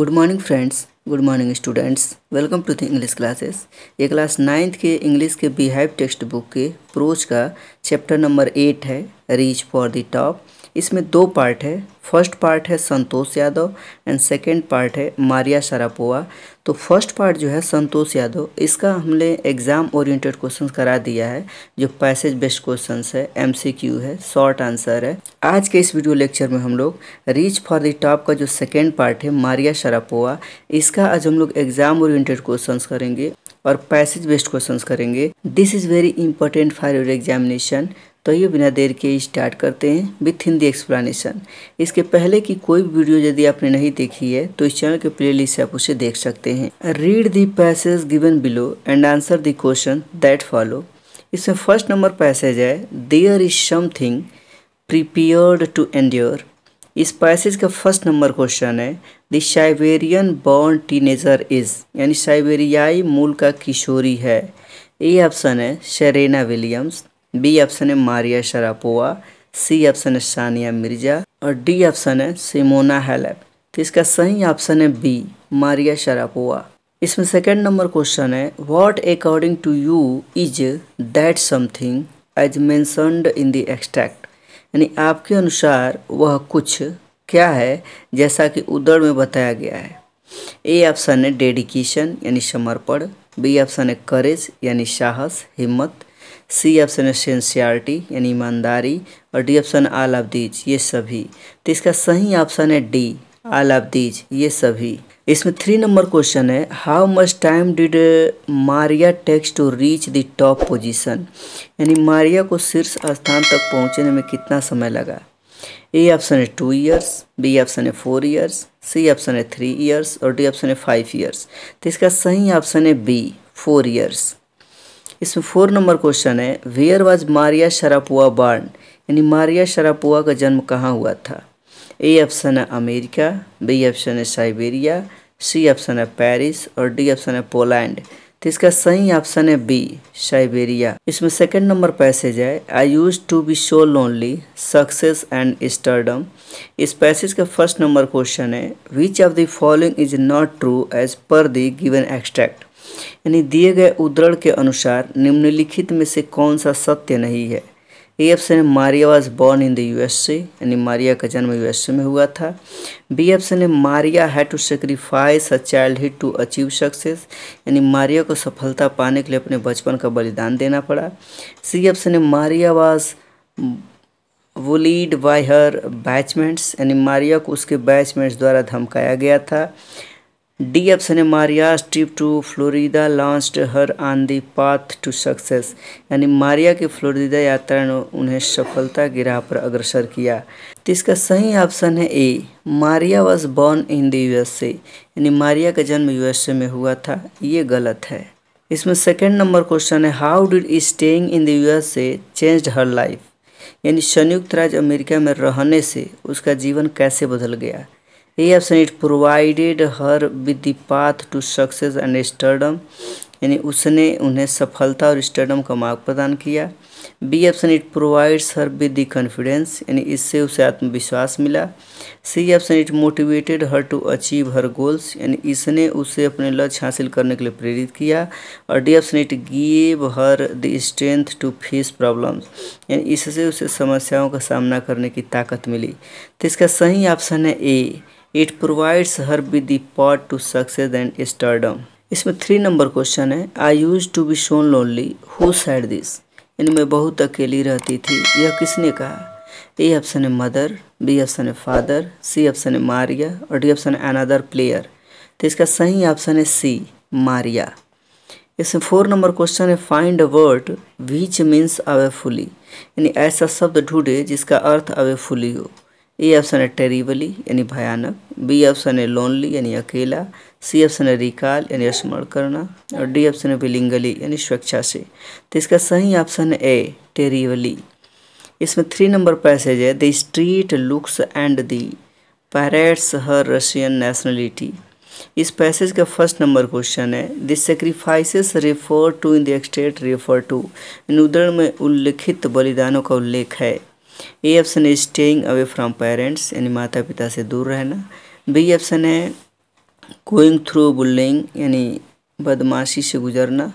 good morning friends good morning students welcome to the English classes ये class ninth के English के beehive text book के prose का chapter number eight है reach for the top इसमें दो part है फर्स्ट पार्ट है Santosh Yadav and second part है मारिया शरापोवा तो फर्स्ट पार्ट जो है संतोष यादव इसका हमने एग्ज़ाम ओरिएंटेड क्वेश्चन करा दिया है जो पैसेज बेस्ड क्वेश्चन है एमसीक्यू है शॉर्ट आंसर है आज के इस वीडियो लेक्चर में हम लोग रीच फॉर द टॉप का जो सेकेंड पार्ट है मारिया शरापोवा इसका आज हम लोग एग्ज़ाम ओरिएंटेड क्वेश्चन करेंगे और पैसेज बेस्ड क्वेश्चन करेंगे this is very important for your examination तो ये बिना देर के स्टार्ट करते हैं विथ हिंदी एक्सप्लानेशन इसके पहले की कोई भी वीडियो यदि आपने नहीं देखी है तो इस चैनल के प्ले लिस्ट से आप उसे देख सकते हैं read the passage given below and answer the question that follow इसमें फर्स्ट नंबर पैसेज है there is something prepared to endure इस पैसेज का फर्स्ट नंबर क्वेश्चन है the Siberian born teenager is यानी साइबेरियाई मूल का किशोरी है ए ऑप्शन है शेरेना विलियम्स बी ऑप्शन है मारिया शरापोवा सी ऑप्शन है सानिया मिर्जा और डी ऑप्शन है सिमोना हैलेप तो इसका सही ऑप्शन है बी मारिया शरापोवा इसमें सेकंड नंबर क्वेश्चन है what according to you is that something as mentioned in the extract यानी आपके अनुसार वह कुछ क्या है जैसा कि उदड़ में बताया गया है ए ऑप्शन है डेडिकेशन यानी समर्पण बी ऑप्शन है करेज यानी साहस हिम्मत सी ऑप्शन है सेंसियरिटी यानी ईमानदारी और D option all of these ये सभी तो इसका सही ऑप्शन है डी आल ऑफ दीज ये सभी इसमें थ्री नंबर क्वेश्चन है how much time did Maria takes to reach the top position यानी मारिया को शीर्ष स्थान तक पहुंचने में कितना समय लगा ए ऑप्शन है टू ईयर्स बी ऑप्शन है फोर ईयर्स सी ऑप्शन है थ्री ईयर्स और डी ऑप्शन है फाइव ईयर्स तो इसका सही ऑप्शन है बी फोर ईयर्स इसमें फोर नंबर क्वेश्चन है where was Maria Sharapova born यानी मारिया शरापुआ का जन्म कहाँ हुआ था ए ऑप्शन है अमेरिका बी ऑप्शन है साइबेरिया सी ऑप्शन है पेरिस और डी ऑप्शन है पोलैंड तो इसका सही ऑप्शन है बी साइबेरिया इसमें सेकंड नंबर पैसेज है I used to be so lonely success and stardom इस पैसेज का फर्स्ट नंबर क्वेश्चन है which of the following is not true as per the given extract यानी दिए गए उदरण के अनुसार निम्नलिखित में से कौन सा सत्य नहीं है ए ऑप्शन है Maria was born in the USA यानी मारिया का जन्म यूएसए में हुआ था बी ऑप्शन है Maria had to sacrifice a childhood to achieve success यानी मारिया को सफलता पाने के लिए अपने बचपन का बलिदान देना पड़ा सी ऑप्शन है Maria was bullied by her batchmates यानी मारिया को उसके बैचमेंट्स द्वारा धमकाया गया था डी ऑप्शन है Maria trip to Florida launched her on the path to success यानी मारिया की फ्लोरिडा यात्रा ने उन्हें सफलता की राह पर अग्रसर किया तो इसका सही ऑप्शन है A Maria was born in the USA यानी मारिया का जन्म यूएसए में हुआ था ये गलत है इसमें सेकेंड नंबर क्वेश्चन है how did staying in the USA changed her life यानी संयुक्त राज्य अमेरिका में रहने से उसका जीवन कैसे बदल गया A option it provided her with the path to success and stardom यानी उसने उन्हें सफलता और स्टर्डम का मार्ग प्रदान किया B option it provides her with the confidence यानी इससे उसे आत्मविश्वास मिला C option it motivated her to achieve her goals यानी इसने उसे अपने लक्ष्य हासिल करने के लिए प्रेरित किया और D option it give her the strength to face problems यानी इससे उसे समस्याओं का सामना करने की ताकत मिली तो इसका सही ऑप्शन है A it provides her with the path to success and stardom इसमें थ्री नंबर क्वेश्चन है I used to be so lonely who said this मैं बहुत अकेली रहती थी यह किसने कहा ए ऑप्शन है मदर बी ऑप्शन है फादर सी ऑप्शन है मारिया और डी ऑप्शन है अनदर प्लेयर तो इसका सही ऑप्शन है सी मारिया इसमें फोर नंबर क्वेश्चन है find a word which means awfully यानी ऐसा शब्द ढूंढे जिसका अर्थ अवे फुली हो ए ऑप्शन है टेरिबली यानी भयानक बी ऑप्शन है लोनली यानी अकेला सी ऑप्शन है रिकाल यानी स्मरण करना और डी ऑप्शन है विलिंगली यानी स्वेच्छा से तो इसका सही ऑप्शन है ए टेरिवली इसमें थ्री नंबर पैसेज है the street looks and the parades her Russian nationality इस पैसेज का फर्स्ट नंबर क्वेश्चन है the sacrifices refer to in the state refer to in उदरण में उल्लिखित बलिदानों का उल्लेख है ए ऑप्शन है स्टेइंग अवे फ्रॉम पेरेंट्स यानी माता पिता से दूर रहना बी ऑप्शन है गोइंग थ्रू बुलिंग यानी बदमाशी से गुजरना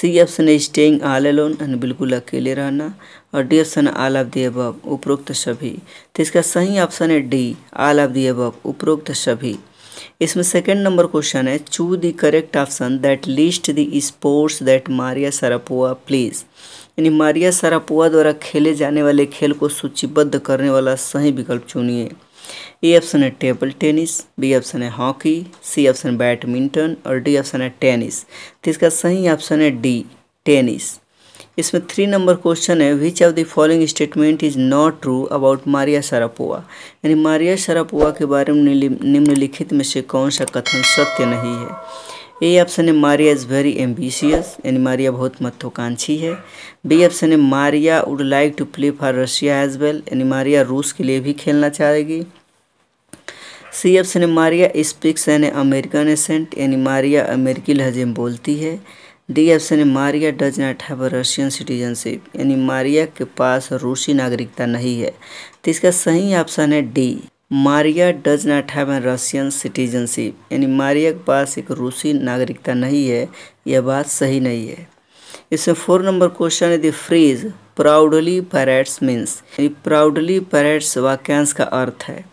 सी ऑप्शन है स्टेइंग आल एलोन यानी बिल्कुल अकेले रहना और D option all of the above उपरोक्त सभी तो इसका सही ऑप्शन है D all of the above उपरोक्त सभी इसमें सेकंड नंबर क्वेश्चन है choose the correct option that list the sports that Maria Sharapova plays यानी मारिया सारापोवा द्वारा खेले जाने वाले खेल को सूचीबद्ध करने वाला सही विकल्प चुनिए ए ऑप्शन है टेबल टेनिस बी ऑप्शन है हॉकी सी ऑप्शन बैडमिंटन और डी ऑप्शन है टेनिस तो इसका सही ऑप्शन है डी टेनिस इसमें थ्री नंबर क्वेश्चन है which of the following statement is not true about Maria Sharapova यानी मारिया शरापुआ के बारे में निम्नलिखित में से कौन सा कथन सत्य नहीं है ए ऑप्शन है मारिया इज़ वेरी एम्बिशियस यानी मारिया बहुत महत्वाकांक्षी है बी ऑप्शन है Maria would like to play for Russia as well यानी मारिया रूस के लिए भी खेलना चाहेगी सी ऑप्शन है Maria speaks an American accent यानी मारिया अमेरिकी लहजे में बोलती है डी ऑप्शन है Maria does not have Russian citizenship यानी मारिया के पास रूसी नागरिकता नहीं है तो इसका सही ऑप्शन है D Maria does not have a Russian citizenship यानी मारिया के पास एक रूसी नागरिकता नहीं है यह बात सही नहीं है इसमें फोर नंबर क्वेश्चन है the phrase proudly parades means यानी प्राउडली पैरेट्स वाक्यांश का अर्थ है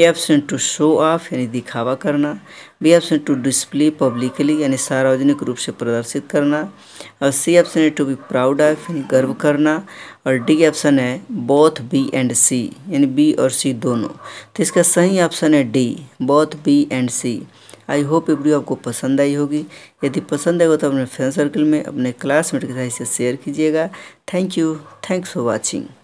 A option to show off यानी दिखावा करना B option to display publicly यानी सार्वजनिक रूप से प्रदर्शित करना और सी ऑप्शन है टू बी प्राउड ऑफ यानी गर्व करना और डी ऑप्शन है बोथ बी एंड सी यानी बी और सी दोनों तो इसका सही ऑप्शन है D both B and C I hope ये वीडियो आपको पसंद आई होगी यदि पसंद आएगा तो अपने फ्रेंड सर्कल में अपने क्लासमेट के साथ इसे शेयर कीजिएगा thank you thanks for watching